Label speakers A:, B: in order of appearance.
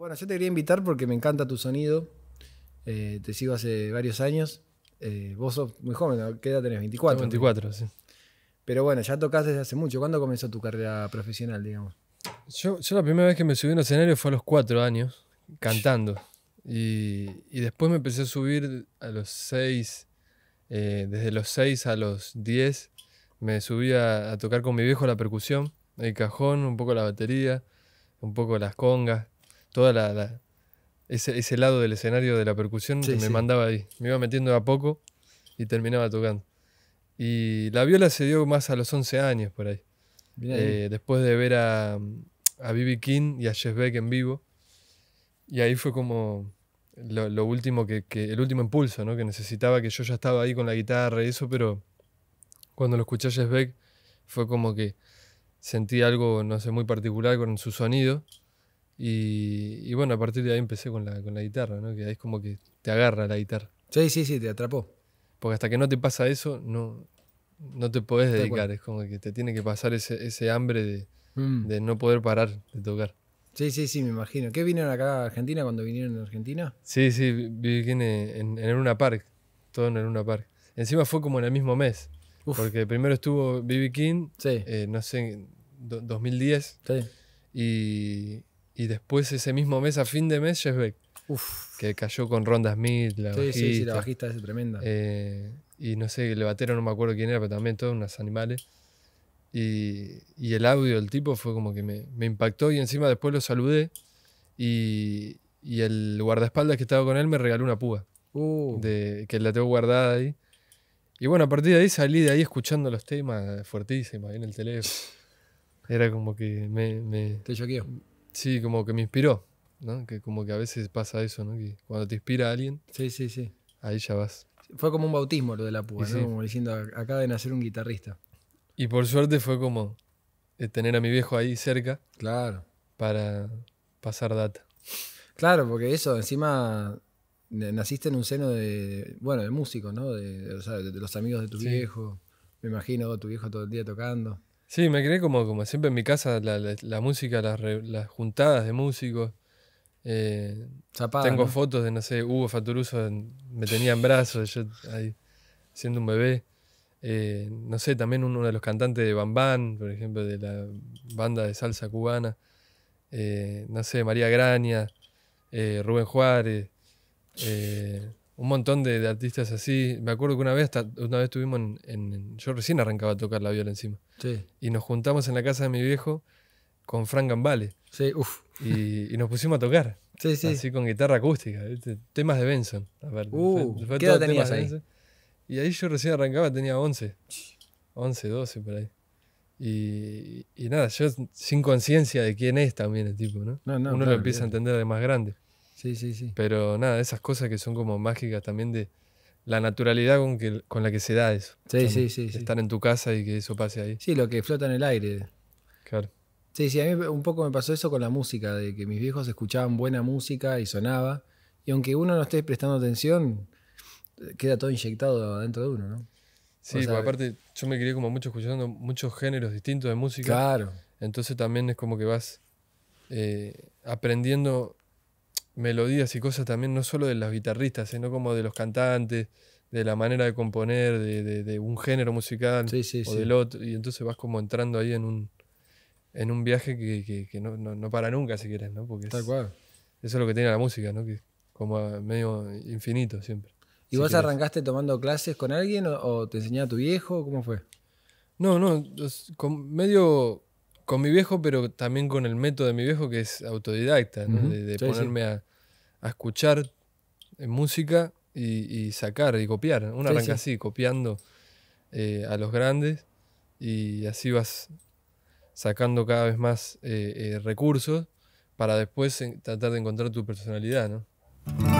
A: Bueno, yo te quería invitar porque me encanta tu sonido. Eh, te sigo hace varios años. Eh, vos sos muy joven, ¿qué edad tenés? 24. 24, sí. Pero bueno, ya tocas desde hace mucho. ¿Cuándo comenzó tu carrera profesional, digamos?
B: Yo, la primera vez que me subí a un escenario fue a los 4 años, cantando. Y, después me empecé a subir a los 6, eh, desde los 6 a los 10, me subí a tocar con mi viejo la percusión, el cajón, un poco la batería, un poco las congas toda la, ese, lado del escenario de la percusión me mandaba ahí. Me iba metiendo a poco y terminaba tocando. Y la viola se dio más a los 11 años por eh, ahí. después de ver a, a B.B. King y a Jess Beck en vivo. Y ahí fue como lo, último que, el último impulso, ¿no? Que necesitaba, que yo ya estaba ahí con la guitarra y eso, pero cuando lo escuché a Jess Beck fue como que sentí algo, no sé, muy particular con su sonido y, bueno, a partir de ahí empecé con la, con la guitarra, ¿no? Que ahí es como que te agarra la guitarra. Sí, sí, sí, te atrapó. Porque hasta que no te pasa eso, no, no te podés dedicar. Es como que te tiene que pasar ese, hambre mm. de, no poder parar de tocar.
A: Sí, sí, sí, me imagino. ¿Qué vinieron acá a Argentina cuando vinieron a Argentina?
B: Sí, sí, King en, en Luna Park. Todo en Luna Park. Encima fue como en el mismo mes. Porque primero estuvo BB King, eh, no sé, 2010. Sí. Y, y después ese mismo mes, a fin de mes, Jeff Que cayó con Ronda Smith, la sí, bajista. Sí, sí, la bajista es tremenda. Eh, y no sé, el batero no me acuerdo quién era, pero también todos unos animales. Y, el audio del tipo fue como que me, impactó y encima después lo saludé y, el guardaespaldas que estaba con él me regaló una púa. Uh. De, que la tengo guardada ahí. Y bueno, a partir de ahí salí de ahí escuchando los temas fuertísimos en el teléfono. Era como que me... Te choqueó. Sí, como que me inspiró, ¿no? Que como que a veces pasa eso, ¿no? Que cuando te inspira alguien. Ahí ya vas.
A: Fue como un bautismo lo de la púa, Como diciendo, acaba de nacer un guitarrista.
B: Y por suerte fue como eh, tener a mi viejo ahí cerca. Claro. Para
A: pasar data. Claro, porque eso, encima naciste en un seno de, bueno, de músicos, ¿no? De, los amigos de tu viejo. Me imagino tu viejo todo el día tocando.
B: Sí, me creé como, como siempre en mi casa, la, música, las, las, juntadas de músicos. Eh, tengo fotos de, no sé, Hugo Faturuso me tenía en brazos, yo ahí, siendo un bebé. Eh, no sé, también uno de los cantantes de Bambán, por ejemplo, de la banda de salsa cubana. Eh, no sé, María Graña, Rubén Juárez un montón de, artistas así. Me acuerdo que una vez, una vez estuvimos en, Yo recién arrancaba a tocar la viola encima. Sí. Y nos juntamos en la casa de mi viejo con Frank Gambale. Sí, uff. Y, nos pusimos a tocar. Sí, sí. Así con guitarra acústica. Temas de Benson. A ver, uh, ¿qué edad tenías ahí? Y ahí yo recién arrancaba, tenía 11. 11, 12 por ahí. Y, y nada, yo sin conciencia de quién es también el tipo, ¿no? Uno lo empieza a entender de más grande. Sí, sí, sí. Pero nada, esas cosas que son como mágicas también de la naturalidad con, la que se da eso. Sí, sí, sí. Estar en tu casa y que eso pase
A: ahí. Sí, lo que flota en el aire. Claro. Sí, sí, a mí un poco me pasó eso con la música, de que mis viejos escuchaban buena música y sonaba. Y aunque uno no esté prestando atención, queda todo inyectado dentro de uno, ¿no? Sí, porque aparte
B: yo me crié como mucho escuchando muchos géneros distintos de música. Claro. Entonces también es como que vas eh, aprendiendo melodías y cosas también, no solo de las guitarristas, sino como de los cantantes, de la manera de componer, de, de, un género musical o del otro. Y entonces vas como entrando ahí en un, en un viaje que, no, para nunca, si quieres, ¿no? Porque Tal cual. Eso es lo que tiene la música, ¿no? como medio infinito siempre.
A: ¿Y vos arrancaste tomando clases con alguien o, te enseñaba tu viejo? ¿Cómo fue? No, no, medio con mi viejo, pero también con el método de mi viejo que es
B: autodidacta, de, ponerme A, escuchar eh, música y, sacar y copiar. una arranca así, copiando eh, a los grandes y así vas sacando cada vez más eh, recursos para después tratar de encontrar tu personalidad, ¿no?